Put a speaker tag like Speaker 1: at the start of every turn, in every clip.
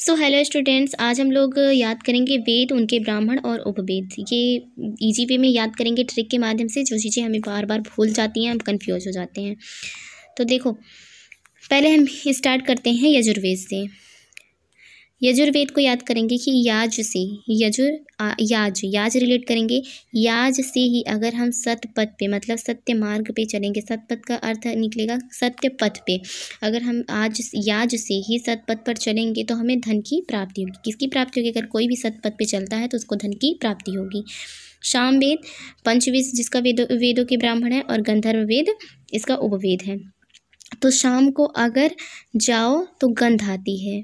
Speaker 1: so hello students आज हम लोग याद करेंगे वेद उनके ब्राह्मण और उपवेद ये इजी वे में याद करेंगे ट्रिक के माध्यम से जो चीज़ें हमें बार बार भूल जाती हैं हम कंफ्यूज हो जाते हैं तो देखो पहले हम स्टार्ट करते हैं यजुर्वेद से यजुर्वेद को याद करेंगे कि याज से यजुर् याज याज रिलेट करेंगे याज से ही अगर हम सतपथ पे मतलब सत्य मार्ग पे चलेंगे सतपथ का अर्थ निकलेगा सत्य पथ पे अगर हम आज याज से ही सतपथ पर चलेंगे तो हमें धन की प्राप्ति होगी किसकी प्राप्ति होगी अगर कोई भी सतपथ पे चलता है तो उसको धन की प्राप्ति होगी शाम वेद पंचवेद जिसका वेद वेदों के ब्राह्मण है और गंधर्व वेद इसका उपवेद है तो शाम को अगर जाओ तो गंध आती है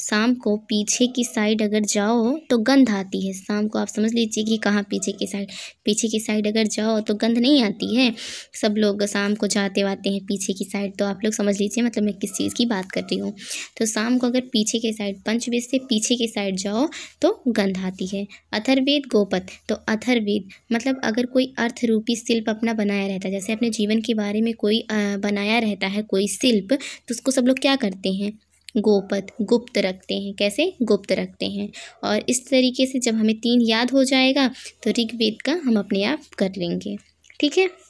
Speaker 1: शाम को पीछे की साइड अगर जाओ तो गंध आती है शाम को आप समझ लीजिए कि कहाँ पीछे की साइड पीछे की साइड अगर जाओ तो गंध नहीं आती है सब लोग शाम को जाते वाते हैं पीछे की साइड तो आप लोग समझ लीजिए मतलब मैं किस चीज़ की बात कर रही हूँ तो शाम को अगर पीछे के साइड पंचवेद से पीछे की साइड जाओ तो गंध आती है अथर्वेद गोपत तो अथर्वेद मतलब अगर कोई अर्थ रूपी शिल्प अपना बनाया रहता है जैसे अपने जीवन के बारे में कोई बनाया रहता है कोई शिल्प तो उसको सब लोग क्या करते हैं गोपद गुप्त रखते हैं कैसे गुप्त रखते हैं और इस तरीके से जब हमें तीन याद हो जाएगा तो ऋग्वेद का हम अपने आप कर लेंगे ठीक है